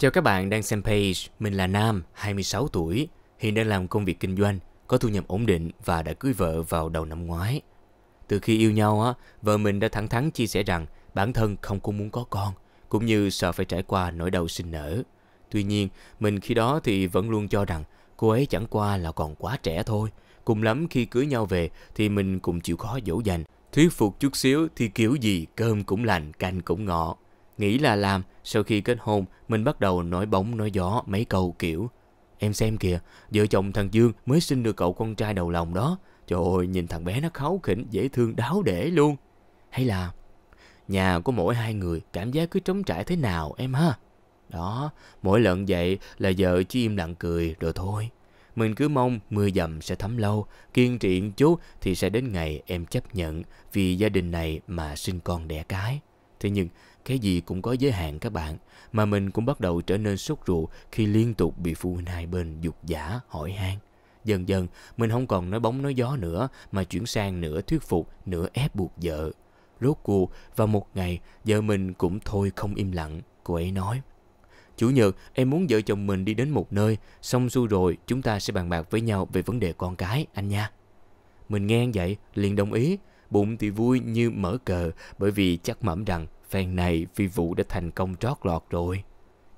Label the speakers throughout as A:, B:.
A: Chào các bạn đang xem page, mình là Nam, 26 tuổi, hiện đang làm công việc kinh doanh, có thu nhập ổn định và đã cưới vợ vào đầu năm ngoái. Từ khi yêu nhau, á, vợ mình đã thẳng thắn chia sẻ rằng bản thân không có muốn có con, cũng như sợ phải trải qua nỗi đau sinh nở. Tuy nhiên, mình khi đó thì vẫn luôn cho rằng cô ấy chẳng qua là còn quá trẻ thôi. Cùng lắm khi cưới nhau về thì mình cũng chịu khó dỗ dành, thuyết phục chút xíu thì kiểu gì cơm cũng lành, canh cũng ngọt. Nghĩ là làm, sau khi kết hôn, mình bắt đầu nói bóng nói gió mấy câu kiểu. Em xem kìa, vợ chồng thằng Dương mới sinh được cậu con trai đầu lòng đó. Trời ơi, nhìn thằng bé nó kháu khỉnh, dễ thương đáo để luôn. Hay là nhà có mỗi hai người, cảm giác cứ trống trải thế nào em ha? Đó, mỗi lần vậy là vợ chỉ im lặng cười rồi thôi. Mình cứ mong mưa dầm sẽ thấm lâu, kiên trì chút thì sẽ đến ngày em chấp nhận vì gia đình này mà sinh con đẻ cái. Thế nhưng, cái gì cũng có giới hạn các bạn, mà mình cũng bắt đầu trở nên sốt ruột khi liên tục bị phụ huynh hai bên dục giả hỏi han. Dần dần, mình không còn nói bóng nói gió nữa mà chuyển sang nửa thuyết phục, nửa ép buộc vợ. Rốt cuộc, vào một ngày, vợ mình cũng thôi không im lặng, cô ấy nói. Chủ nhật, em muốn vợ chồng mình đi đến một nơi, xong xuôi rồi chúng ta sẽ bàn bạc với nhau về vấn đề con cái, anh nha. Mình nghe vậy, liền đồng ý, bụng thì vui như mở cờ bởi vì chắc mẩm rằng Phen này phi vụ đã thành công trót lọt rồi.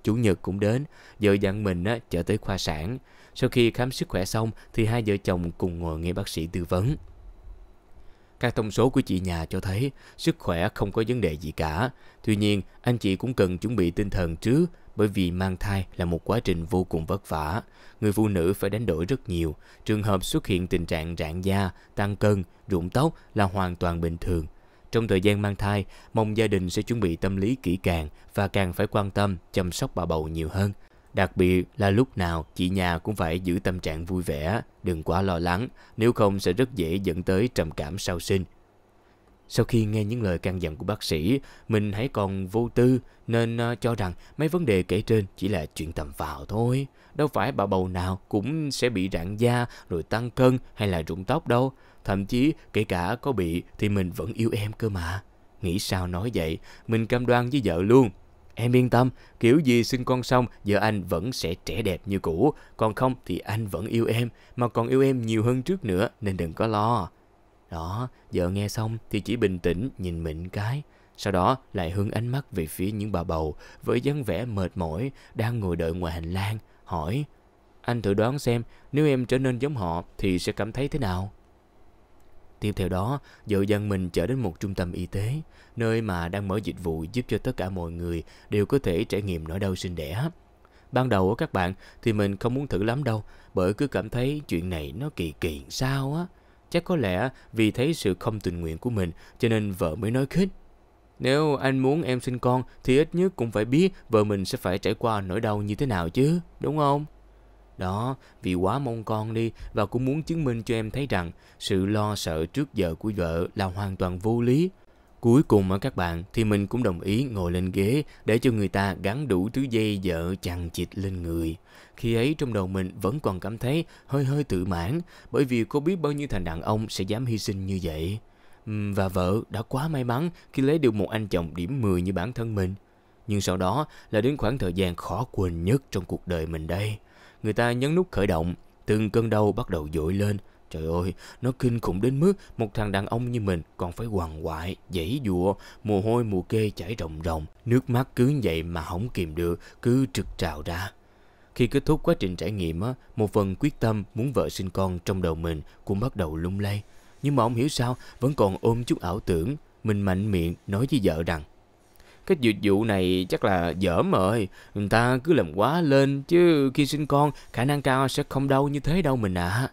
A: Chủ nhật cũng đến, vợ dặn mình á, chở tới khoa sản. Sau khi khám sức khỏe xong thì hai vợ chồng cùng ngồi nghe bác sĩ tư vấn. Các thông số của chị nhà cho thấy sức khỏe không có vấn đề gì cả. Tuy nhiên, anh chị cũng cần chuẩn bị tinh thần trước bởi vì mang thai là một quá trình vô cùng vất vả. Người phụ nữ phải đánh đổi rất nhiều. Trường hợp xuất hiện tình trạng rạn da, tăng cân, rụng tóc là hoàn toàn bình thường. Trong thời gian mang thai, mong gia đình sẽ chuẩn bị tâm lý kỹ càng và càng phải quan tâm chăm sóc bà bầu nhiều hơn. Đặc biệt là lúc nào chị nhà cũng phải giữ tâm trạng vui vẻ, đừng quá lo lắng, nếu không sẽ rất dễ dẫn tới trầm cảm sau sinh. Sau khi nghe những lời căn dặn của bác sĩ, mình hãy còn vô tư nên ờ, cho rằng mấy vấn đề kể trên chỉ là chuyện tầm vào thôi. Đâu phải bà bầu nào cũng sẽ bị rạn da rồi tăng cân hay là rụng tóc đâu. Thậm chí kể cả có bị thì mình vẫn yêu em cơ mà. Nghĩ sao nói vậy, mình cam đoan với vợ luôn. Em yên tâm, kiểu gì sinh con xong, vợ anh vẫn sẽ trẻ đẹp như cũ. Còn không thì anh vẫn yêu em, mà còn yêu em nhiều hơn trước nữa, nên đừng có lo. Đó, vợ nghe xong thì chỉ bình tĩnh nhìn mình cái. Sau đó lại hướng ánh mắt về phía những bà bầu với dáng vẻ mệt mỏi đang ngồi đợi ngoài hành lang, hỏi Anh thử đoán xem nếu em trở nên giống họ thì sẽ cảm thấy thế nào? Tiếp theo đó, Dự dân mình trở đến một trung tâm y tế, nơi mà đang mở dịch vụ giúp cho tất cả mọi người đều có thể trải nghiệm nỗi đau sinh đẻ. Ban đầu các bạn thì mình không muốn thử lắm đâu, bởi cứ cảm thấy chuyện này nó kỳ kỳ sao á. Chắc có lẽ vì thấy sự không tình nguyện của mình cho nên vợ mới nói khích. Nếu anh muốn em sinh con thì ít nhất cũng phải biết vợ mình sẽ phải trải qua nỗi đau như thế nào chứ, đúng không? Đó, vì quá mong con đi và cũng muốn chứng minh cho em thấy rằng sự lo sợ trước giờ của vợ là hoàn toàn vô lý. Cuối cùng mà các bạn thì mình cũng đồng ý ngồi lên ghế để cho người ta gắn đủ thứ dây vợ chằng chịt lên người. Khi ấy trong đầu mình vẫn còn cảm thấy hơi hơi tự mãn bởi vì có biết bao nhiêu thằng đàn ông sẽ dám hy sinh như vậy. Và vợ đã quá may mắn khi lấy được một anh chồng điểm 10 như bản thân mình. Nhưng sau đó là đến khoảng thời gian khó quên nhất trong cuộc đời mình đây người ta nhấn nút khởi động, từng cơn đau bắt đầu dội lên. Trời ơi, nó kinh khủng đến mức một thằng đàn ông như mình còn phải hoàng quại, dãy dụa, mồ hôi mồ kê chảy ròng ròng, nước mắt cứ vậy mà không kìm được, cứ trực trào ra. Khi kết thúc quá trình trải nghiệm, á, một phần quyết tâm muốn vợ sinh con trong đầu mình cũng bắt đầu lung lay. Nhưng mà ông hiểu sao, vẫn còn ôm chút ảo tưởng, mình mạnh miệng nói với vợ rằng cái dịch vụ này chắc là dởm rồi, người ta cứ làm quá lên chứ khi sinh con khả năng cao sẽ không đau như thế đâu mình ạ. À.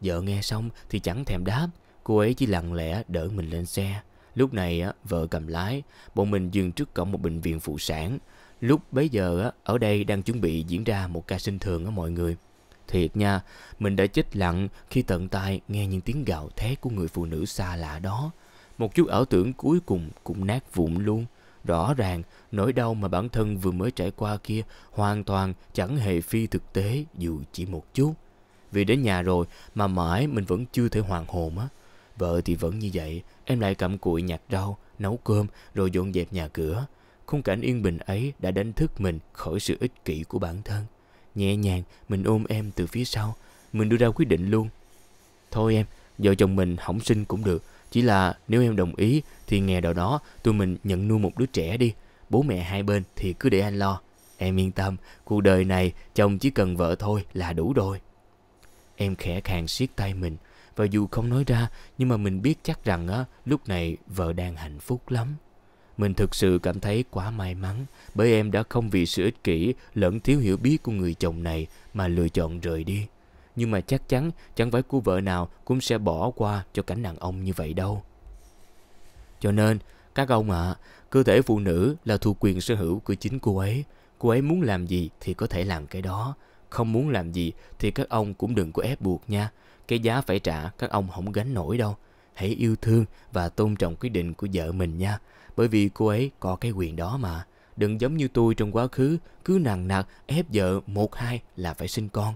A: Vợ nghe xong thì chẳng thèm đáp, cô ấy chỉ lặng lẽ đỡ mình lên xe. Lúc này vợ cầm lái, bọn mình dừng trước cổng một bệnh viện phụ sản. Lúc bấy giờ ở đây đang chuẩn bị diễn ra một ca sinh thường ở mọi người. Thiệt nha, mình đã chết lặng khi tận tai nghe những tiếng gào thét của người phụ nữ xa lạ đó. Một chút ảo tưởng cuối cùng cũng nát vụn luôn. Rõ ràng, nỗi đau mà bản thân vừa mới trải qua kia hoàn toàn chẳng hề phi thực tế dù chỉ một chút. Vì đến nhà rồi mà mãi mình vẫn chưa thể hoàn hồn á. Vợ thì vẫn như vậy, em lại cầm cụi nhặt rau, nấu cơm rồi dọn dẹp nhà cửa. Khung cảnh yên bình ấy đã đánh thức mình khỏi sự ích kỷ của bản thân. Nhẹ nhàng, mình ôm em từ phía sau, mình đưa ra quyết định luôn. Thôi em, vợ chồng mình hỏng sinh cũng được, chỉ là nếu em đồng ý thì nghe đầu đó tụi mình nhận nuôi một đứa trẻ đi. Bố mẹ hai bên thì cứ để anh lo. Em yên tâm, cuộc đời này chồng chỉ cần vợ thôi là đủ rồi. Em khẽ khàng siết tay mình. Và dù không nói ra, nhưng mà mình biết chắc rằng á, lúc này vợ đang hạnh phúc lắm. Mình thực sự cảm thấy quá may mắn bởi em đã không vì sự ích kỷ lẫn thiếu hiểu biết của người chồng này mà lựa chọn rời đi nhưng mà chắc chắn chẳng phải cô vợ nào cũng sẽ bỏ qua cho cảnh đàn ông như vậy đâu. Cho nên, các ông ạ, à, cơ thể phụ nữ là thuộc quyền sở hữu của chính cô ấy. Cô ấy muốn làm gì thì có thể làm cái đó. Không muốn làm gì thì các ông cũng đừng có ép buộc nha. Cái giá phải trả các ông không gánh nổi đâu. Hãy yêu thương và tôn trọng quyết định của vợ mình nha. Bởi vì cô ấy có cái quyền đó mà. Đừng giống như tôi trong quá khứ, cứ nặng nặc ép vợ một hai là phải sinh con.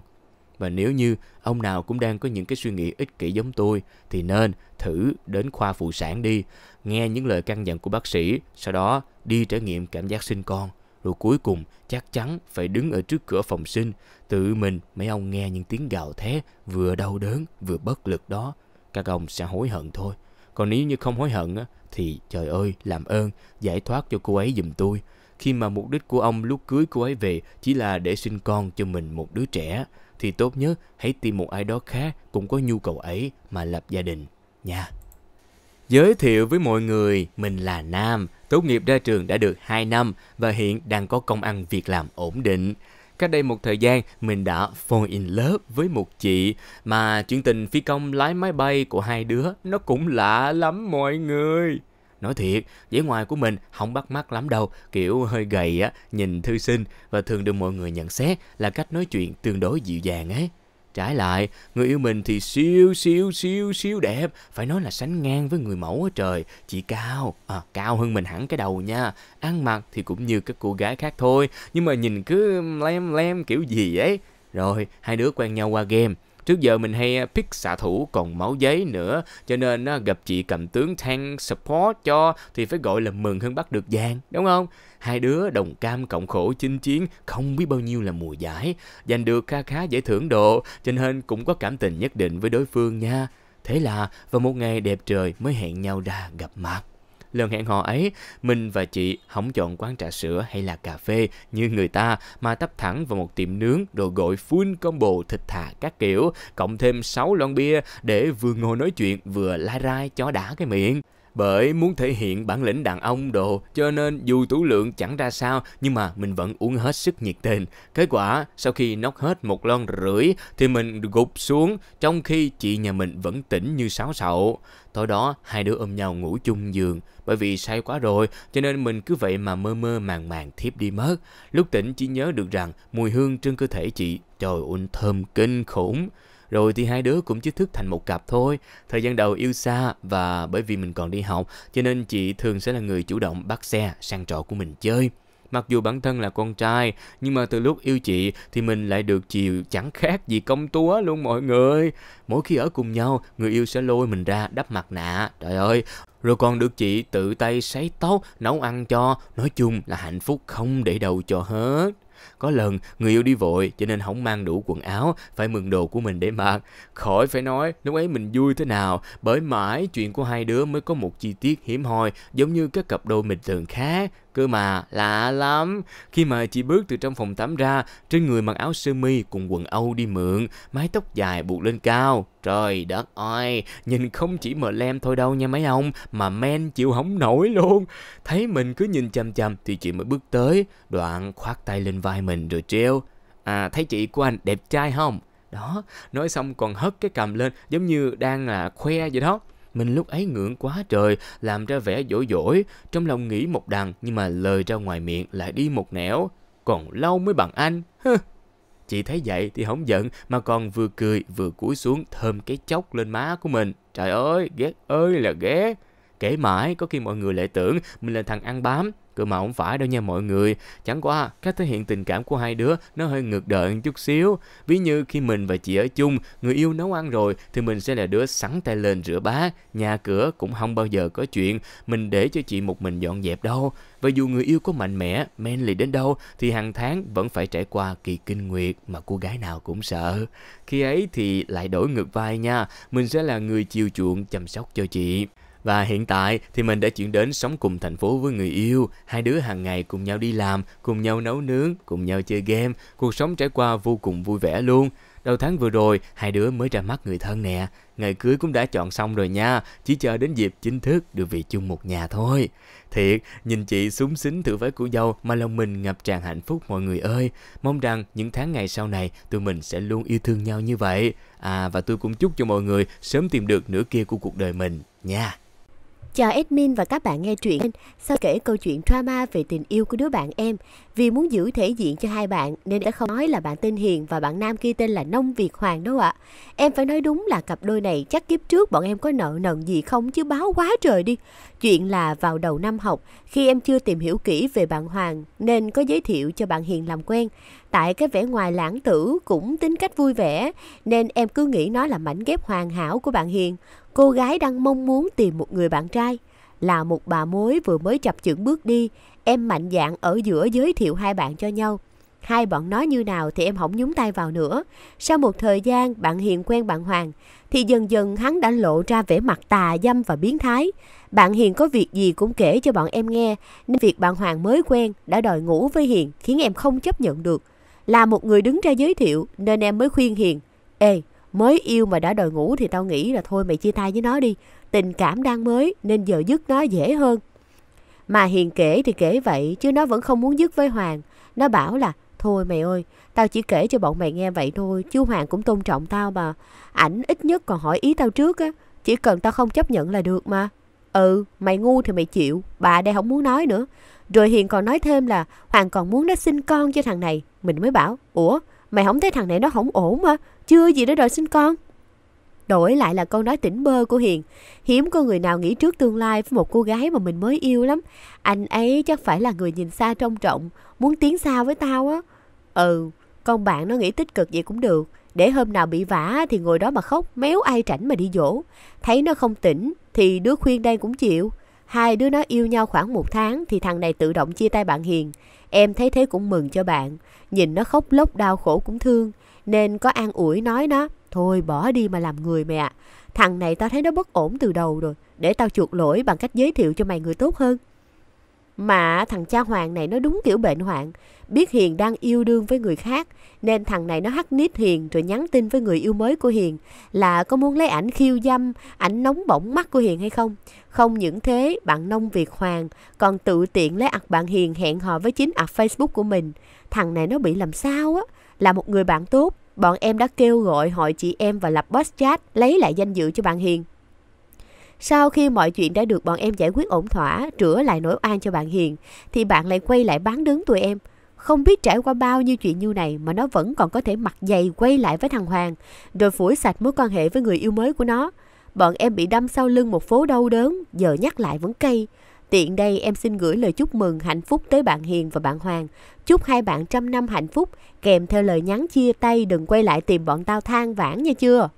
A: Và nếu như ông nào cũng đang có những cái suy nghĩ ích kỷ giống tôi thì nên thử đến khoa phụ sản đi, nghe những lời căn dặn của bác sĩ, sau đó đi trải nghiệm cảm giác sinh con. Rồi cuối cùng chắc chắn phải đứng ở trước cửa phòng sinh, tự mình mấy ông nghe những tiếng gào thét vừa đau đớn vừa bất lực đó. Các ông sẽ hối hận thôi. Còn nếu như không hối hận thì trời ơi làm ơn giải thoát cho cô ấy dùm tôi khi mà mục đích của ông lúc cưới cô ấy về chỉ là để sinh con cho mình một đứa trẻ thì tốt nhất hãy tìm một ai đó khác cũng có nhu cầu ấy mà lập gia đình nha. Giới thiệu với mọi người, mình là Nam, tốt nghiệp ra trường đã được 2 năm và hiện đang có công ăn việc làm ổn định. Cách đây một thời gian, mình đã fall in love với một chị mà chuyện tình phi công lái máy bay của hai đứa nó cũng lạ lắm mọi người. Nói thiệt, vẻ ngoài của mình không bắt mắt lắm đâu, kiểu hơi gầy á, nhìn thư sinh và thường được mọi người nhận xét là cách nói chuyện tương đối dịu dàng ấy. Trái lại, người yêu mình thì siêu siêu siêu siêu đẹp, phải nói là sánh ngang với người mẫu ở trời, chỉ cao, à, cao hơn mình hẳn cái đầu nha. Ăn mặc thì cũng như các cô gái khác thôi, nhưng mà nhìn cứ lem lem kiểu gì ấy. Rồi, hai đứa quen nhau qua game, Trước giờ mình hay pick xạ thủ còn máu giấy nữa, cho nên gặp chị cầm tướng tank support cho thì phải gọi là mừng hơn bắt được vàng, đúng không? Hai đứa đồng cam cộng khổ chinh chiến không biết bao nhiêu là mùa giải, giành được kha khá giải thưởng độ, cho nên cũng có cảm tình nhất định với đối phương nha. Thế là vào một ngày đẹp trời mới hẹn nhau ra gặp mặt. Lần hẹn hò ấy, mình và chị không chọn quán trà sữa hay là cà phê như người ta mà tấp thẳng vào một tiệm nướng đồ gội full combo thịt thà các kiểu, cộng thêm 6 lon bia để vừa ngồi nói chuyện vừa lai rai cho đã cái miệng. Bởi muốn thể hiện bản lĩnh đàn ông đồ cho nên dù tủ lượng chẳng ra sao nhưng mà mình vẫn uống hết sức nhiệt tình. Kết quả sau khi nóc hết một lon rưỡi thì mình gục xuống trong khi chị nhà mình vẫn tỉnh như sáo sậu. Tối đó hai đứa ôm nhau ngủ chung giường Bởi vì say quá rồi cho nên mình cứ vậy mà mơ mơ màng màng thiếp đi mất Lúc tỉnh chỉ nhớ được rằng mùi hương trên cơ thể chị Trời ơi thơm kinh khủng rồi thì hai đứa cũng chỉ thức thành một cặp thôi. Thời gian đầu yêu xa và bởi vì mình còn đi học cho nên chị thường sẽ là người chủ động bắt xe sang trọ của mình chơi. Mặc dù bản thân là con trai, nhưng mà từ lúc yêu chị thì mình lại được chiều chẳng khác gì công chúa luôn mọi người. Mỗi khi ở cùng nhau, người yêu sẽ lôi mình ra đắp mặt nạ. Trời ơi, rồi còn được chị tự tay sấy tóc, nấu ăn cho. Nói chung là hạnh phúc không để đầu cho hết. Có lần người yêu đi vội cho nên không mang đủ quần áo, phải mượn đồ của mình để mặc. Khỏi phải nói lúc ấy mình vui thế nào, bởi mãi chuyện của hai đứa mới có một chi tiết hiếm hoi giống như các cặp đôi bình thường khác. Cơ mà, lạ lắm. Khi mà chị bước từ trong phòng tắm ra, trên người mặc áo sơ mi cùng quần Âu đi mượn, mái tóc dài buộc lên cao. Trời đất ơi, nhìn không chỉ mờ lem thôi đâu nha mấy ông, mà men chịu hỏng nổi luôn. Thấy mình cứ nhìn chằm chằm thì chị mới bước tới, đoạn khoác tay lên vai mình rồi treo. À, thấy chị của anh đẹp trai không? Đó, nói xong còn hất cái cầm lên giống như đang là khoe vậy đó. Mình lúc ấy ngượng quá trời, làm ra vẻ dỗi dỗi, trong lòng nghĩ một đằng nhưng mà lời ra ngoài miệng lại đi một nẻo. Còn lâu mới bằng anh. Hừ. Chị thấy vậy thì không giận mà còn vừa cười vừa cúi xuống thơm cái chốc lên má của mình. Trời ơi, ghét ơi là ghét. Kể mãi có khi mọi người lại tưởng mình là thằng ăn bám Cơ mà không phải đâu nha mọi người, chẳng qua cách thể hiện tình cảm của hai đứa nó hơi ngược đời một chút xíu. Ví như khi mình và chị ở chung, người yêu nấu ăn rồi thì mình sẽ là đứa sẵn tay lên rửa bát, nhà cửa cũng không bao giờ có chuyện, mình để cho chị một mình dọn dẹp đâu. Và dù người yêu có mạnh mẽ, men lì đến đâu thì hàng tháng vẫn phải trải qua kỳ kinh nguyệt mà cô gái nào cũng sợ. Khi ấy thì lại đổi ngược vai nha, mình sẽ là người chiều chuộng chăm sóc cho chị. Và hiện tại thì mình đã chuyển đến sống cùng thành phố với người yêu, hai đứa hàng ngày cùng nhau đi làm, cùng nhau nấu nướng, cùng nhau chơi game, cuộc sống trải qua vô cùng vui vẻ luôn. Đầu tháng vừa rồi, hai đứa mới ra mắt người thân nè, ngày cưới cũng đã chọn xong rồi nha, chỉ chờ đến dịp chính thức được về chung một nhà thôi. Thiệt, nhìn chị súng xính thử váy của dâu mà lòng mình ngập tràn hạnh phúc mọi người ơi. Mong rằng những tháng ngày sau này tụi mình sẽ luôn yêu thương nhau như vậy. À và tôi cũng chúc cho mọi người sớm tìm được nửa kia của cuộc đời mình nha.
B: Chào admin và các bạn nghe truyện. Sau kể câu chuyện drama về tình yêu của đứa bạn em, vì muốn giữ thể diện cho hai bạn nên đã không nói là bạn tên Hiền và bạn nam kia tên là Nông Việt Hoàng đâu ạ. Em phải nói đúng là cặp đôi này chắc kiếp trước bọn em có nợ nần gì không chứ báo quá trời đi. Chuyện là vào đầu năm học, khi em chưa tìm hiểu kỹ về bạn Hoàng nên có giới thiệu cho bạn Hiền làm quen. Tại cái vẻ ngoài lãng tử cũng tính cách vui vẻ nên em cứ nghĩ nó là mảnh ghép hoàn hảo của bạn Hiền cô gái đang mong muốn tìm một người bạn trai. Là một bà mối vừa mới chập chững bước đi, em mạnh dạn ở giữa giới thiệu hai bạn cho nhau. Hai bọn nói như nào thì em không nhúng tay vào nữa. Sau một thời gian bạn Hiền quen bạn Hoàng, thì dần dần hắn đã lộ ra vẻ mặt tà dâm và biến thái. Bạn Hiền có việc gì cũng kể cho bọn em nghe, nên việc bạn Hoàng mới quen đã đòi ngủ với Hiền khiến em không chấp nhận được. Là một người đứng ra giới thiệu nên em mới khuyên Hiền, Ê, mới yêu mà đã đòi ngủ thì tao nghĩ là thôi mày chia tay với nó đi. Tình cảm đang mới nên giờ dứt nó dễ hơn. Mà Hiền kể thì kể vậy chứ nó vẫn không muốn dứt với Hoàng. Nó bảo là thôi mày ơi, tao chỉ kể cho bọn mày nghe vậy thôi chứ Hoàng cũng tôn trọng tao mà. Ảnh ít nhất còn hỏi ý tao trước á, chỉ cần tao không chấp nhận là được mà. Ừ, mày ngu thì mày chịu, bà đây không muốn nói nữa. Rồi Hiền còn nói thêm là Hoàng còn muốn nó sinh con cho thằng này. Mình mới bảo, ủa, mày không thấy thằng này nó không ổn mà chưa gì đã đòi sinh con đổi lại là con nói tỉnh bơ của hiền hiếm có người nào nghĩ trước tương lai với một cô gái mà mình mới yêu lắm anh ấy chắc phải là người nhìn xa trông trọng muốn tiến xa với tao á ừ con bạn nó nghĩ tích cực vậy cũng được để hôm nào bị vả thì ngồi đó mà khóc méo ai rảnh mà đi dỗ thấy nó không tỉnh thì đứa khuyên đây cũng chịu hai đứa nó yêu nhau khoảng một tháng thì thằng này tự động chia tay bạn hiền em thấy thế cũng mừng cho bạn nhìn nó khóc lóc đau khổ cũng thương nên có an ủi nói nó thôi bỏ đi mà làm người mẹ thằng này tao thấy nó bất ổn từ đầu rồi để tao chuộc lỗi bằng cách giới thiệu cho mày người tốt hơn mà thằng cha Hoàng này nó đúng kiểu bệnh hoạn Biết Hiền đang yêu đương với người khác Nên thằng này nó hắt nít Hiền Rồi nhắn tin với người yêu mới của Hiền Là có muốn lấy ảnh khiêu dâm Ảnh nóng bỏng mắt của Hiền hay không Không những thế bạn nông Việt Hoàng Còn tự tiện lấy ạc bạn Hiền hẹn hò với chính ạc Facebook của mình Thằng này nó bị làm sao á là một người bạn tốt, bọn em đã kêu gọi hội chị em và lập boss chat lấy lại danh dự cho bạn Hiền. Sau khi mọi chuyện đã được bọn em giải quyết ổn thỏa, rửa lại nỗi oan cho bạn Hiền, thì bạn lại quay lại bán đứng tụi em. Không biết trải qua bao nhiêu chuyện như này mà nó vẫn còn có thể mặt dày quay lại với thằng Hoàng, rồi phủi sạch mối quan hệ với người yêu mới của nó. Bọn em bị đâm sau lưng một phố đau đớn, giờ nhắc lại vẫn cay. Tiện đây em xin gửi lời chúc mừng hạnh phúc tới bạn Hiền và bạn Hoàng. Chúc hai bạn trăm năm hạnh phúc, kèm theo lời nhắn chia tay đừng quay lại tìm bọn tao than vãn nha chưa.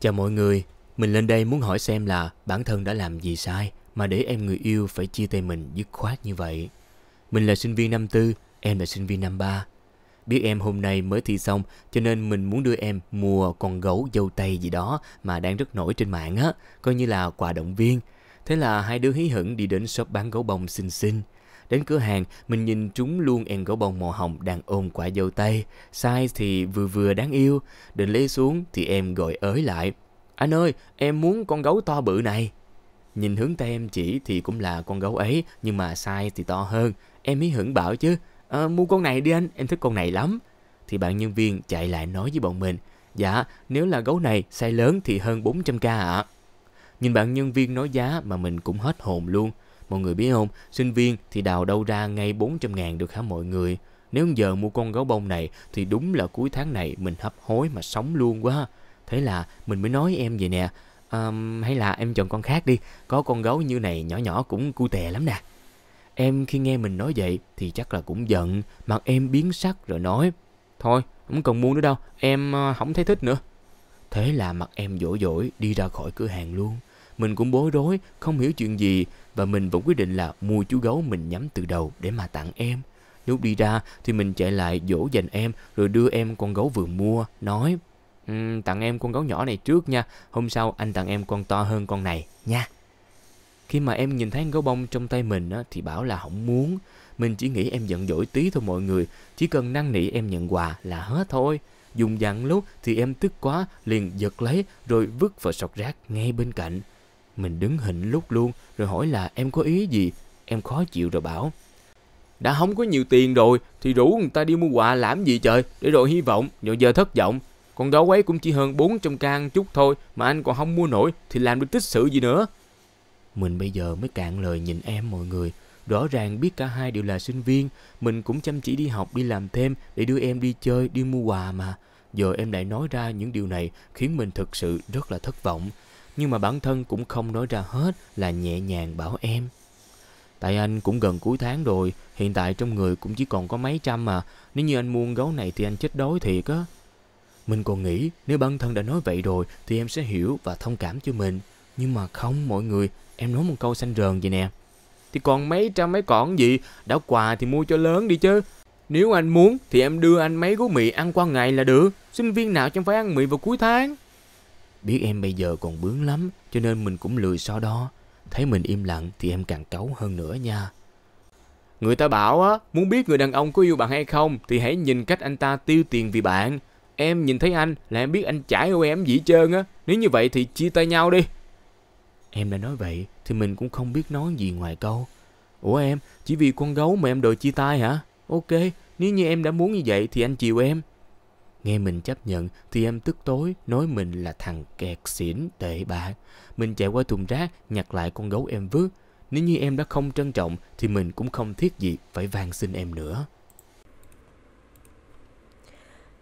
A: Chào mọi người, mình lên đây muốn hỏi xem là bản thân đã làm gì sai mà để em người yêu phải chia tay mình dứt khoát như vậy. Mình là sinh viên năm tư, em là sinh viên năm ba. Biết em hôm nay mới thi xong cho nên mình muốn đưa em mua con gấu dâu tây gì đó mà đang rất nổi trên mạng á, coi như là quà động viên Thế là hai đứa hí hửng đi đến shop bán gấu bông xinh xinh. Đến cửa hàng, mình nhìn chúng luôn em gấu bông màu hồng đang ôm quả dâu tây. Size thì vừa vừa đáng yêu. Định lấy xuống thì em gọi ới lại. Anh ơi, em muốn con gấu to bự này. Nhìn hướng tay em chỉ thì cũng là con gấu ấy, nhưng mà size thì to hơn. Em hí hửng bảo chứ, à, mua con này đi anh, em thích con này lắm. Thì bạn nhân viên chạy lại nói với bọn mình, dạ, nếu là gấu này size lớn thì hơn 400k ạ. À. Nhìn bạn nhân viên nói giá mà mình cũng hết hồn luôn. Mọi người biết không, sinh viên thì đào đâu ra ngay 400 ngàn được hả mọi người? Nếu giờ mua con gấu bông này thì đúng là cuối tháng này mình hấp hối mà sống luôn quá. Thế là mình mới nói em vậy nè, um, hay là em chọn con khác đi, có con gấu như này nhỏ nhỏ cũng cu tè lắm nè. Em khi nghe mình nói vậy thì chắc là cũng giận, mặt em biến sắc rồi nói, thôi không cần mua nữa đâu, em không ờ, thấy thích nữa. Thế là mặt em dỗi dỗi đi ra khỏi cửa hàng luôn. Mình cũng bối rối, không hiểu chuyện gì và mình vẫn quyết định là mua chú gấu mình nhắm từ đầu để mà tặng em. Lúc đi ra thì mình chạy lại dỗ dành em rồi đưa em con gấu vừa mua, nói um, Tặng em con gấu nhỏ này trước nha, hôm sau anh tặng em con to hơn con này nha. Khi mà em nhìn thấy gấu bông trong tay mình á, thì bảo là không muốn. Mình chỉ nghĩ em giận dỗi tí thôi mọi người, chỉ cần năn nỉ em nhận quà là hết thôi. Dùng dặn lúc thì em tức quá liền giật lấy rồi vứt vào sọt rác ngay bên cạnh. Mình đứng hình lúc luôn rồi hỏi là em có ý gì. Em khó chịu rồi bảo. Đã không có nhiều tiền rồi thì rủ người ta đi mua quà làm gì trời. Để rồi hy vọng, rồi giờ thất vọng. Con đó ấy cũng chỉ hơn 400 can chút thôi mà anh còn không mua nổi thì làm được tích sự gì nữa. Mình bây giờ mới cạn lời nhìn em mọi người. Rõ ràng biết cả hai đều là sinh viên, mình cũng chăm chỉ đi học, đi làm thêm để đưa em đi chơi, đi mua quà mà. Giờ em lại nói ra những điều này khiến mình thực sự rất là thất vọng nhưng mà bản thân cũng không nói ra hết là nhẹ nhàng bảo em. Tại anh cũng gần cuối tháng rồi, hiện tại trong người cũng chỉ còn có mấy trăm mà, nếu như anh muôn gấu này thì anh chết đói thiệt á. Mình còn nghĩ nếu bản thân đã nói vậy rồi thì em sẽ hiểu và thông cảm cho mình. Nhưng mà không mọi người, em nói một câu xanh rờn vậy nè. Thì còn mấy trăm mấy còn gì, đã quà thì mua cho lớn đi chứ. Nếu anh muốn thì em đưa anh mấy gói mì ăn qua ngày là được. Sinh viên nào chẳng phải ăn mì vào cuối tháng. Biết em bây giờ còn bướng lắm Cho nên mình cũng lười so đo Thấy mình im lặng thì em càng cáu hơn nữa nha Người ta bảo á Muốn biết người đàn ông có yêu bạn hay không Thì hãy nhìn cách anh ta tiêu tiền vì bạn Em nhìn thấy anh là em biết anh chả yêu em gì trơn á Nếu như vậy thì chia tay nhau đi Em đã nói vậy Thì mình cũng không biết nói gì ngoài câu Ủa em chỉ vì con gấu mà em đòi chia tay hả Ok nếu như em đã muốn như vậy thì anh chiều em Nghe mình chấp nhận thì em tức tối nói mình là thằng kẹt xỉn tệ bạc. Mình chạy qua thùng rác nhặt lại con gấu em vứt. Nếu như em đã không trân trọng thì mình cũng không thiết gì phải van xin em nữa.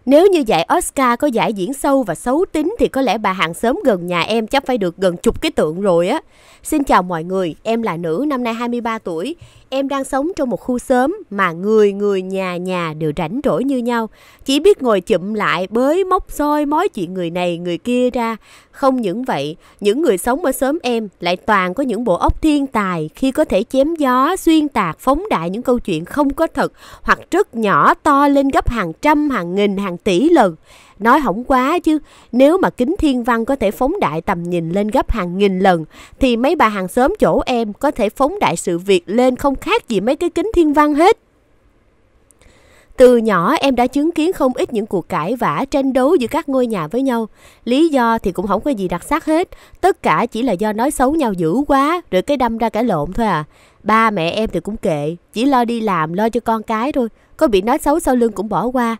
B: Nếu như giải Oscar có giải diễn sâu và xấu tính thì có lẽ bà hàng xóm gần nhà em chắc phải được gần chục cái tượng rồi á. Xin chào mọi người, em là nữ, năm nay 23 tuổi. Em đang sống trong một khu xóm mà người người nhà nhà đều rảnh rỗi như nhau, chỉ biết ngồi chụm lại bới móc soi mối chuyện người này người kia ra. Không những vậy, những người sống ở xóm em lại toàn có những bộ óc thiên tài khi có thể chém gió, xuyên tạc, phóng đại những câu chuyện không có thật hoặc rất nhỏ to lên gấp hàng trăm, hàng nghìn, hàng tỷ lần. Nói hỏng quá chứ, nếu mà kính thiên văn có thể phóng đại tầm nhìn lên gấp hàng nghìn lần, thì mấy bà hàng xóm chỗ em có thể phóng đại sự việc lên không khác gì mấy cái kính thiên văn hết. Từ nhỏ em đã chứng kiến không ít những cuộc cãi vã tranh đấu giữa các ngôi nhà với nhau. Lý do thì cũng không có gì đặc sắc hết, tất cả chỉ là do nói xấu nhau dữ quá rồi cái đâm ra cãi lộn thôi à. Ba mẹ em thì cũng kệ, chỉ lo đi làm lo cho con cái thôi, có bị nói xấu sau lưng cũng bỏ qua.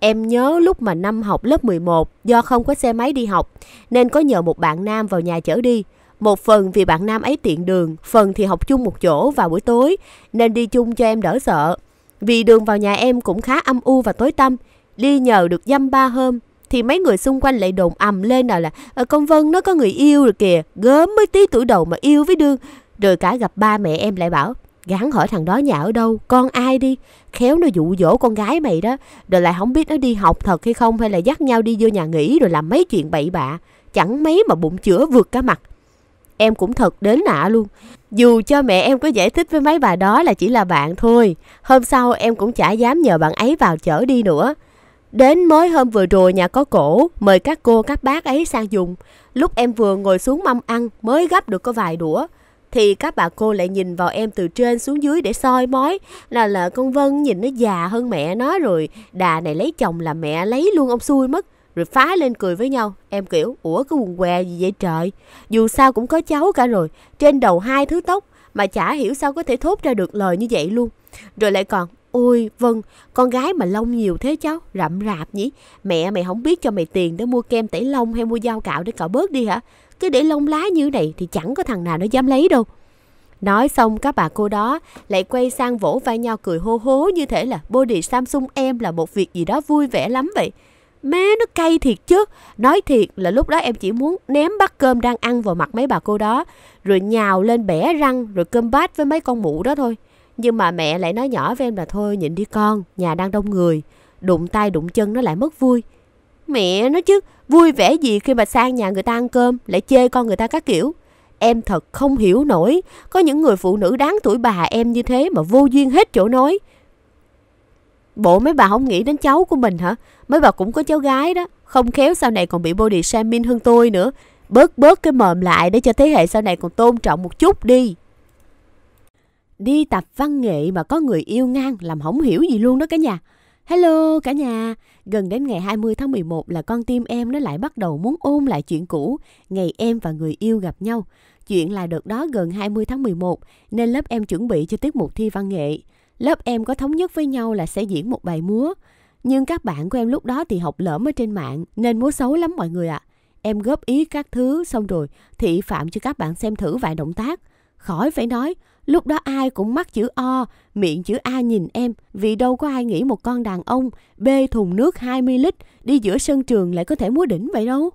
B: Em nhớ lúc mà năm học lớp 11 do không có xe máy đi học nên có nhờ một bạn nam vào nhà chở đi. Một phần vì bạn nam ấy tiện đường, phần thì học chung một chỗ vào buổi tối nên đi chung cho em đỡ sợ. Vì đường vào nhà em cũng khá âm u và tối tăm, đi nhờ được dăm ba hôm thì mấy người xung quanh lại đồn ầm lên nào là ờ, con Vân nó có người yêu rồi kìa, gớm mới tí tuổi đầu mà yêu với đương. Rồi cả gặp ba mẹ em lại bảo gán hỏi thằng đó nhà ở đâu con ai đi khéo nó dụ dỗ con gái mày đó rồi lại không biết nó đi học thật hay không hay là dắt nhau đi vô nhà nghỉ rồi làm mấy chuyện bậy bạ chẳng mấy mà bụng chữa vượt cả mặt em cũng thật đến nạ luôn dù cho mẹ em có giải thích với mấy bà đó là chỉ là bạn thôi hôm sau em cũng chả dám nhờ bạn ấy vào chở đi nữa Đến mới hôm vừa rồi nhà có cổ, mời các cô các bác ấy sang dùng. Lúc em vừa ngồi xuống mâm ăn mới gấp được có vài đũa thì các bà cô lại nhìn vào em từ trên xuống dưới để soi mói là là con Vân nhìn nó già hơn mẹ nó rồi đà này lấy chồng là mẹ lấy luôn ông xui mất rồi phá lên cười với nhau em kiểu ủa cái quần què gì vậy trời dù sao cũng có cháu cả rồi trên đầu hai thứ tóc mà chả hiểu sao có thể thốt ra được lời như vậy luôn rồi lại còn Ôi Vân, con gái mà lông nhiều thế cháu, rậm rạp nhỉ. Mẹ mày không biết cho mày tiền để mua kem tẩy lông hay mua dao cạo để cạo bớt đi hả? Cứ để lông lá như này thì chẳng có thằng nào nó dám lấy đâu. Nói xong các bà cô đó lại quay sang vỗ vai nhau cười hô hố như thể là body Samsung em là một việc gì đó vui vẻ lắm vậy. mé nó cay thiệt chứ. Nói thiệt là lúc đó em chỉ muốn ném bát cơm đang ăn vào mặt mấy bà cô đó, rồi nhào lên bẻ răng rồi cơm bát với mấy con mụ đó thôi. Nhưng mà mẹ lại nói nhỏ với em là thôi nhịn đi con, nhà đang đông người, đụng tay đụng chân nó lại mất vui. Mẹ nói chứ, vui vẻ gì khi mà sang nhà người ta ăn cơm, lại chê con người ta các kiểu. Em thật không hiểu nổi, có những người phụ nữ đáng tuổi bà em như thế mà vô duyên hết chỗ nói. Bộ mấy bà không nghĩ đến cháu của mình hả? Mấy bà cũng có cháu gái đó, không khéo sau này còn bị body shaming hơn tôi nữa. Bớt bớt cái mồm lại để cho thế hệ sau này còn tôn trọng một chút đi. Đi tập văn nghệ mà có người yêu ngang làm hỏng hiểu gì luôn đó cả nhà. Hello cả nhà, gần đến ngày 20 tháng 11 là con tim em nó lại bắt đầu muốn ôn lại chuyện cũ, ngày em và người yêu gặp nhau. Chuyện là đợt đó gần 20 tháng 11 nên lớp em chuẩn bị cho tiết mục thi văn nghệ. Lớp em có thống nhất với nhau là sẽ diễn một bài múa. Nhưng các bạn của em lúc đó thì học lỡm ở trên mạng nên múa xấu lắm mọi người ạ. À. Em góp ý các thứ xong rồi thị phạm cho các bạn xem thử vài động tác. Khỏi phải nói, Lúc đó ai cũng mắc chữ O, miệng chữ A nhìn em, vì đâu có ai nghĩ một con đàn ông bê thùng nước 20 lít đi giữa sân trường lại có thể múa đỉnh vậy đâu.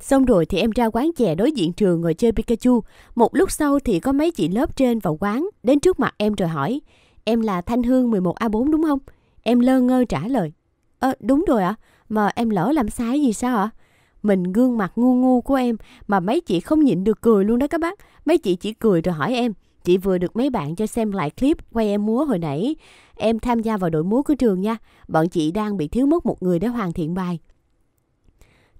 B: Xong rồi thì em ra quán chè đối diện trường ngồi chơi Pikachu. Một lúc sau thì có mấy chị lớp trên vào quán, đến trước mặt em rồi hỏi. Em là Thanh Hương 11A4 đúng không? Em lơ ngơ trả lời. Ờ, đúng rồi ạ. À? Mà em lỡ làm sai gì sao ạ? À? Mình gương mặt ngu ngu của em mà mấy chị không nhịn được cười luôn đó các bác. Mấy chị chỉ cười rồi hỏi em, chị vừa được mấy bạn cho xem lại clip quay em múa hồi nãy. Em tham gia vào đội múa của trường nha, bọn chị đang bị thiếu mất một người để hoàn thiện bài.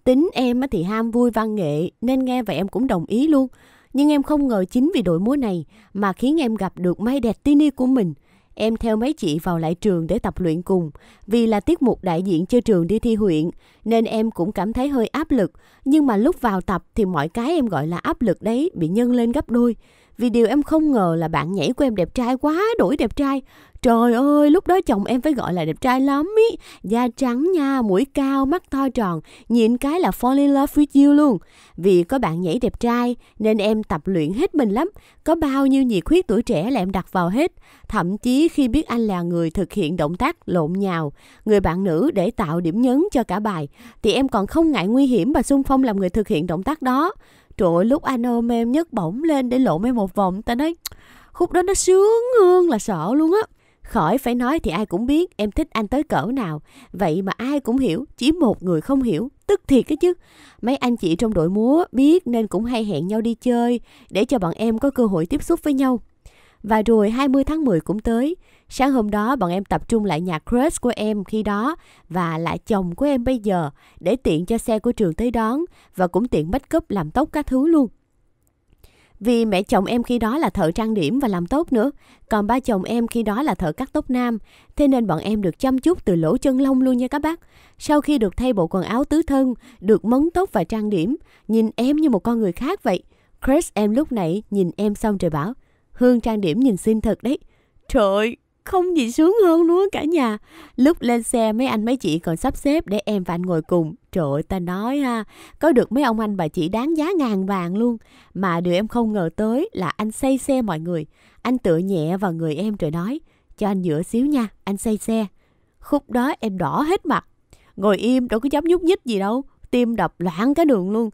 B: Tính em thì ham vui văn nghệ nên nghe vậy em cũng đồng ý luôn. Nhưng em không ngờ chính vì đội múa này mà khiến em gặp được May Đẹp Tini của mình em theo mấy chị vào lại trường để tập luyện cùng. Vì là tiết mục đại diện cho trường đi thi huyện, nên em cũng cảm thấy hơi áp lực. Nhưng mà lúc vào tập thì mọi cái em gọi là áp lực đấy bị nhân lên gấp đôi. Vì điều em không ngờ là bạn nhảy của em đẹp trai quá đổi đẹp trai. Trời ơi, lúc đó chồng em phải gọi là đẹp trai lắm ý. Da trắng nha, mũi cao, mắt to tròn, nhìn cái là fall in love with you luôn. Vì có bạn nhảy đẹp trai nên em tập luyện hết mình lắm. Có bao nhiêu nhiệt huyết tuổi trẻ là em đặt vào hết. Thậm chí khi biết anh là người thực hiện động tác lộn nhào, người bạn nữ để tạo điểm nhấn cho cả bài, thì em còn không ngại nguy hiểm và xung phong làm người thực hiện động tác đó. Trời ơi, lúc anh ôm em nhấc bổng lên để lộn em một vòng, ta nói, khúc đó nó sướng hơn là sợ luôn á. Khỏi phải nói thì ai cũng biết em thích anh tới cỡ nào. Vậy mà ai cũng hiểu, chỉ một người không hiểu. Tức thiệt cái chứ. Mấy anh chị trong đội múa biết nên cũng hay hẹn nhau đi chơi để cho bọn em có cơ hội tiếp xúc với nhau. Và rồi 20 tháng 10 cũng tới, Sáng hôm đó bọn em tập trung lại nhà crush của em khi đó và lại chồng của em bây giờ để tiện cho xe của trường tới đón và cũng tiện make up làm tóc các thứ luôn. Vì mẹ chồng em khi đó là thợ trang điểm và làm tốt nữa, còn ba chồng em khi đó là thợ cắt tóc nam, thế nên bọn em được chăm chút từ lỗ chân lông luôn nha các bác. Sau khi được thay bộ quần áo tứ thân, được mấn tóc và trang điểm, nhìn em như một con người khác vậy. Chris em lúc nãy nhìn em xong rồi bảo, Hương trang điểm nhìn xinh thật đấy. Trời không gì sướng hơn luôn cả nhà lúc lên xe mấy anh mấy chị còn sắp xếp để em và anh ngồi cùng trời ơi ta nói ha có được mấy ông anh bà chị đáng giá ngàn vàng luôn mà điều em không ngờ tới là anh say xe mọi người anh tựa nhẹ vào người em rồi nói cho anh dựa xíu nha anh say xe khúc đó em đỏ hết mặt ngồi im đâu có dám nhúc nhích gì đâu tim đập loạn cái đường luôn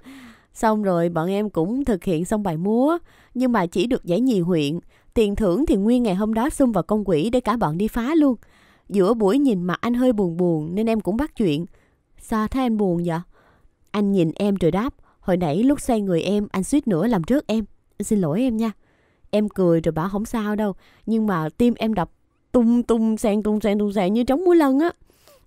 B: Xong rồi bọn em cũng thực hiện xong bài múa, nhưng mà chỉ được giải nhì huyện, Tiền thưởng thì nguyên ngày hôm đó xung vào con quỷ để cả bọn đi phá luôn. Giữa buổi nhìn mặt anh hơi buồn buồn nên em cũng bắt chuyện. Sao thấy anh buồn vậy? Anh nhìn em rồi đáp. Hồi nãy lúc xoay người em, anh suýt nữa làm rớt em. Xin lỗi em nha. Em cười rồi bảo không sao đâu. Nhưng mà tim em đập tung tung sang tung sang tung sang như trống muối lân á.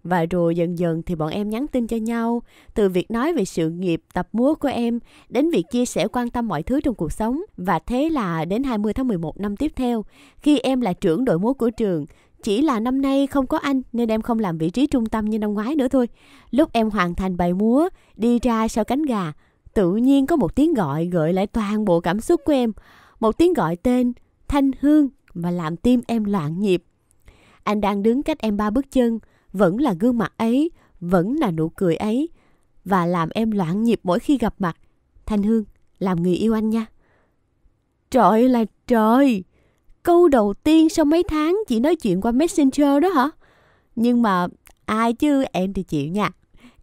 B: Và rồi dần dần thì bọn em nhắn tin cho nhau, từ việc nói về sự nghiệp, tập múa của em, đến việc chia sẻ quan tâm mọi thứ trong cuộc sống. Và thế là đến 20 tháng 11 năm tiếp theo, khi em là trưởng đội múa của trường, chỉ là năm nay không có anh nên em không làm vị trí trung tâm như năm ngoái nữa thôi. Lúc em hoàn thành bài múa, đi ra sau cánh gà, tự nhiên có một tiếng gọi gợi lại toàn bộ cảm xúc của em. Một tiếng gọi tên Thanh Hương mà làm tim em loạn nhịp. Anh đang đứng cách em ba bước chân, vẫn là gương mặt ấy, vẫn là nụ cười ấy và làm em loạn nhịp mỗi khi gặp mặt. Thanh Hương, làm người yêu anh nha. Trời là trời! Câu đầu tiên sau mấy tháng chỉ nói chuyện qua Messenger đó hả? Nhưng mà ai chứ em thì chịu nha.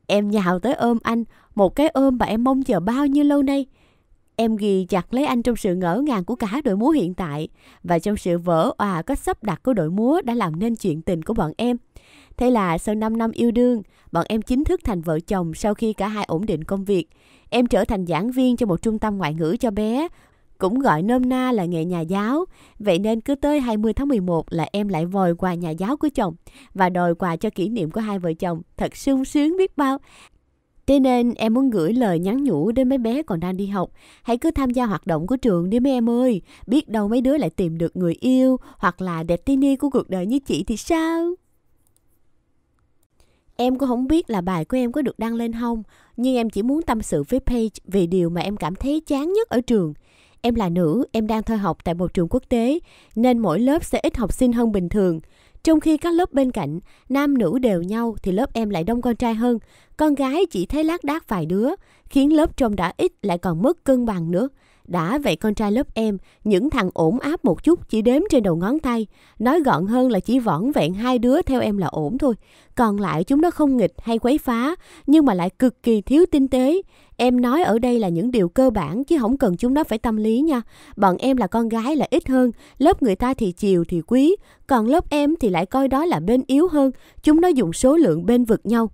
B: Em nhào tới ôm anh, một cái ôm mà em mong chờ bao nhiêu lâu nay. Em ghi chặt lấy anh trong sự ngỡ ngàng của cả đội múa hiện tại và trong sự vỡ òa có sắp đặt của đội múa đã làm nên chuyện tình của bọn em. Thế là sau 5 năm yêu đương, bọn em chính thức thành vợ chồng sau khi cả hai ổn định công việc. Em trở thành giảng viên cho một trung tâm ngoại ngữ cho bé, cũng gọi nôm na là nghề nhà giáo. Vậy nên cứ tới 20 tháng 11 là em lại vòi quà nhà giáo của chồng và đòi quà cho kỷ niệm của hai vợ chồng. Thật sung sướng biết bao. Thế nên em muốn gửi lời nhắn nhủ đến mấy bé còn đang đi học. Hãy cứ tham gia hoạt động của trường đi mấy em ơi. Biết đâu mấy đứa lại tìm được người yêu hoặc là đẹp tini của cuộc đời như chị thì sao? Em cũng không biết là bài của em có được đăng lên không, nhưng em chỉ muốn tâm sự với Page về điều mà em cảm thấy chán nhất ở trường. Em là nữ, em đang thôi học tại một trường quốc tế, nên mỗi lớp sẽ ít học sinh hơn bình thường. Trong khi các lớp bên cạnh, nam nữ đều nhau thì lớp em lại đông con trai hơn. Con gái chỉ thấy lác đác vài đứa, khiến lớp trông đã ít lại còn mất cân bằng nữa. Đã vậy con trai lớp em, những thằng ổn áp một chút chỉ đếm trên đầu ngón tay. Nói gọn hơn là chỉ võn vẹn hai đứa theo em là ổn thôi. Còn lại chúng nó không nghịch hay quấy phá, nhưng mà lại cực kỳ thiếu tinh tế. Em nói ở đây là những điều cơ bản chứ không cần chúng nó phải tâm lý nha. Bọn em là con gái là ít hơn, lớp người ta thì chiều thì quý, còn lớp em thì lại coi đó là bên yếu hơn, chúng nó dùng số lượng bên vực nhau.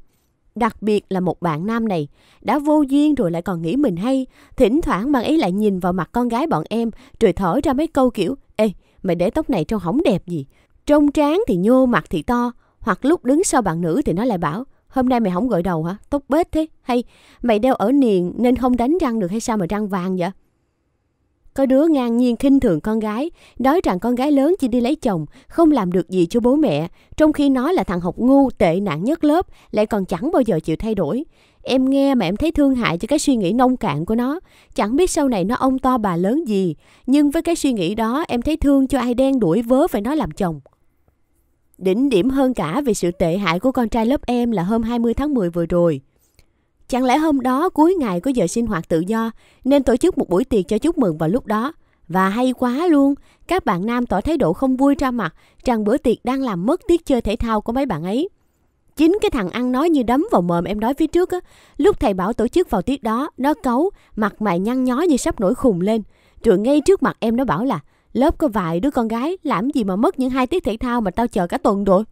B: Đặc biệt là một bạn nam này, đã vô duyên rồi lại còn nghĩ mình hay. Thỉnh thoảng bạn ấy lại nhìn vào mặt con gái bọn em, rồi thở ra mấy câu kiểu, Ê, mày để tóc này trông hỏng đẹp gì. Trông tráng thì nhô, mặt thì to. Hoặc lúc đứng sau bạn nữ thì nó lại bảo, hôm nay mày không gội đầu hả? Tóc bết thế. Hay, mày đeo ở niền nên không đánh răng được hay sao mà răng vàng vậy? Có đứa ngang nhiên khinh thường con gái, nói rằng con gái lớn chỉ đi lấy chồng, không làm được gì cho bố mẹ, trong khi nó là thằng học ngu tệ nạn nhất lớp, lại còn chẳng bao giờ chịu thay đổi. Em nghe mà em thấy thương hại cho cái suy nghĩ nông cạn của nó, chẳng biết sau này nó ông to bà lớn gì, nhưng với cái suy nghĩ đó em thấy thương cho ai đen đuổi vớ phải nó làm chồng. Đỉnh điểm hơn cả về sự tệ hại của con trai lớp em là hôm 20 tháng 10 vừa rồi. Chẳng lẽ hôm đó cuối ngày có giờ sinh hoạt tự do nên tổ chức một buổi tiệc cho chúc mừng vào lúc đó? Và hay quá luôn, các bạn nam tỏ thái độ không vui ra mặt rằng bữa tiệc đang làm mất tiết chơi thể thao của mấy bạn ấy. Chính cái thằng ăn nói như đấm vào mồm em nói phía trước á, lúc thầy bảo tổ chức vào tiết đó, nó cấu, mặt mày nhăn nhó như sắp nổi khùng lên. Rồi ngay trước mặt em nó bảo là lớp có vài đứa con gái làm gì mà mất những hai tiết thể thao mà tao chờ cả tuần rồi.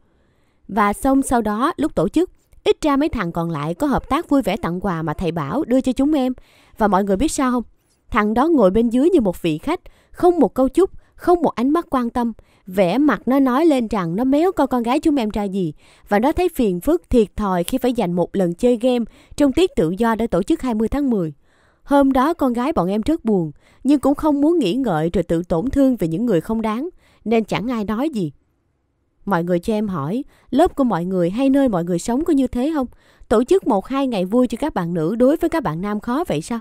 B: Và xong sau đó lúc tổ chức, Ít ra mấy thằng còn lại có hợp tác vui vẻ tặng quà mà thầy bảo đưa cho chúng em. Và mọi người biết sao không? Thằng đó ngồi bên dưới như một vị khách, không một câu chúc, không một ánh mắt quan tâm. Vẻ mặt nó nói lên rằng nó méo coi con gái chúng em ra gì và nó thấy phiền phức thiệt thòi khi phải dành một lần chơi game trong tiết tự do để tổ chức 20 tháng 10. Hôm đó con gái bọn em rất buồn, nhưng cũng không muốn nghĩ ngợi rồi tự tổn thương về những người không đáng, nên chẳng ai nói gì. Mọi người cho em hỏi, lớp của mọi người hay nơi mọi người sống có như thế không? Tổ chức một hai ngày vui cho các bạn nữ đối với các bạn nam khó vậy sao?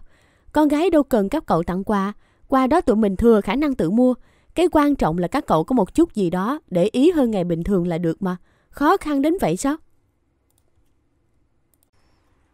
B: Con gái đâu cần các cậu tặng quà, qua đó tụi mình thừa khả năng tự mua. Cái quan trọng là các cậu có một chút gì đó để ý hơn ngày bình thường là được mà. Khó khăn đến vậy sao?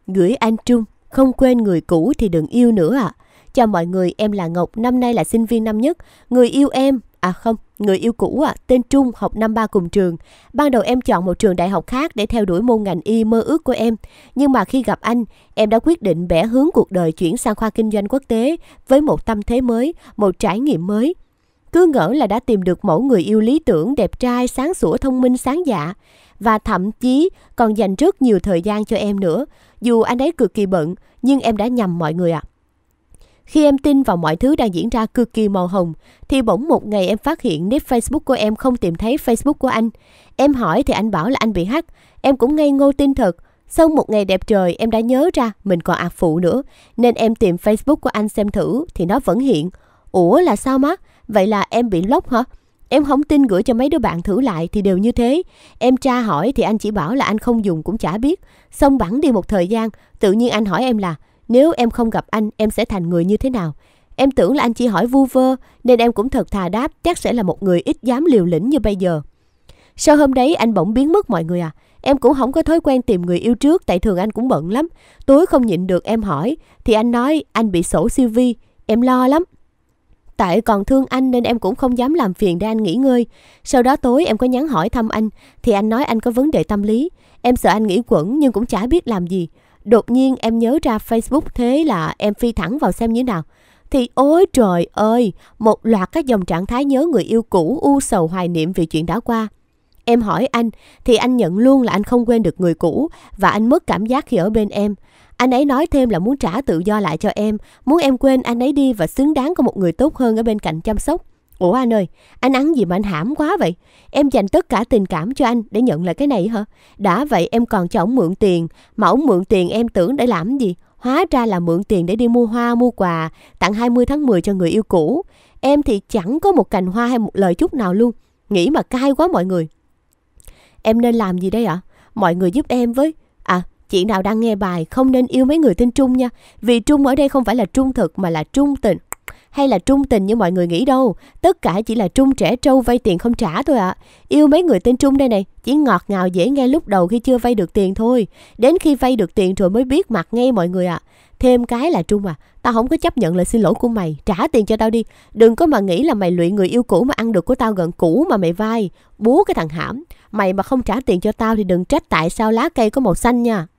B: Gửi anh Trung, không quên người cũ thì đừng yêu nữa ạ. À. Chào mọi người, em là Ngọc, năm nay là sinh viên năm nhất. Người yêu em À không, người yêu cũ à, tên Trung học năm ba cùng trường. Ban đầu em chọn một trường đại học khác để theo đuổi môn ngành y mơ ước của em. Nhưng mà khi gặp anh, em đã quyết định bẻ hướng cuộc đời chuyển sang khoa kinh doanh quốc tế với một tâm thế mới, một trải nghiệm mới. Cứ ngỡ là đã tìm được mẫu người yêu lý tưởng, đẹp trai, sáng sủa, thông minh, sáng dạ. Và thậm chí còn dành rất nhiều thời gian cho em nữa. Dù anh ấy cực kỳ bận, nhưng em đã nhầm mọi người ạ. À. Khi em tin vào mọi thứ đang diễn ra cực kỳ màu hồng, thì bỗng một ngày em phát hiện nếp Facebook của em không tìm thấy Facebook của anh. Em hỏi thì anh bảo là anh bị hack. Em cũng ngây ngô tin thật. Sau một ngày đẹp trời, em đã nhớ ra mình còn ạc phụ nữa. Nên em tìm Facebook của anh xem thử thì nó vẫn hiện. Ủa là sao má? Vậy là em bị lóc hả? Em không tin gửi cho mấy đứa bạn thử lại thì đều như thế. Em tra hỏi thì anh chỉ bảo là anh không dùng cũng chả biết. Xong bẵng đi một thời gian, tự nhiên anh hỏi em là nếu em không gặp anh, em sẽ thành người như thế nào? Em tưởng là anh chỉ hỏi vu vơ, nên em cũng thật thà đáp chắc sẽ là một người ít dám liều lĩnh như bây giờ. Sau hôm đấy anh bỗng biến mất mọi người à? Em cũng không có thói quen tìm người yêu trước tại thường anh cũng bận lắm. Tối không nhịn được em hỏi, thì anh nói anh bị sổ siêu vi, em lo lắm. Tại còn thương anh nên em cũng không dám làm phiền để anh nghỉ ngơi. Sau đó tối em có nhắn hỏi thăm anh, thì anh nói anh có vấn đề tâm lý. Em sợ anh nghĩ quẩn nhưng cũng chả biết làm gì. Đột nhiên em nhớ ra Facebook thế là em phi thẳng vào xem như nào. Thì ôi trời ơi, một loạt các dòng trạng thái nhớ người yêu cũ u sầu hoài niệm về chuyện đã qua. Em hỏi anh thì anh nhận luôn là anh không quên được người cũ và anh mất cảm giác khi ở bên em. Anh ấy nói thêm là muốn trả tự do lại cho em, muốn em quên anh ấy đi và xứng đáng có một người tốt hơn ở bên cạnh chăm sóc. Ủa anh ơi, anh ăn gì mà anh hãm quá vậy? Em dành tất cả tình cảm cho anh để nhận lại cái này hả? Đã vậy em còn cho ổng mượn tiền, mà ổng mượn tiền em tưởng để làm gì? Hóa ra là mượn tiền để đi mua hoa, mua quà, tặng 20 tháng 10 cho người yêu cũ. Em thì chẳng có một cành hoa hay một lời chút nào luôn. Nghĩ mà cay quá mọi người. Em nên làm gì đây ạ? À? Mọi người giúp em với. À, chị nào đang nghe bài không nên yêu mấy người tên Trung nha. Vì Trung ở đây không phải là trung thực mà là trung tình hay là trung tình như mọi người nghĩ đâu. Tất cả chỉ là Trung trẻ trâu vay tiền không trả thôi ạ. À. Yêu mấy người tên Trung đây này, chỉ ngọt ngào dễ nghe lúc đầu khi chưa vay được tiền thôi. Đến khi vay được tiền rồi mới biết mặt ngay mọi người ạ. À. Thêm cái là Trung à, tao không có chấp nhận lời xin lỗi của mày, trả tiền cho tao đi. Đừng có mà nghĩ là mày luyện người yêu cũ mà ăn được của tao gần cũ mà mày vai. bố cái thằng hãm, mày mà không trả tiền cho tao thì đừng trách tại sao lá cây có màu xanh nha.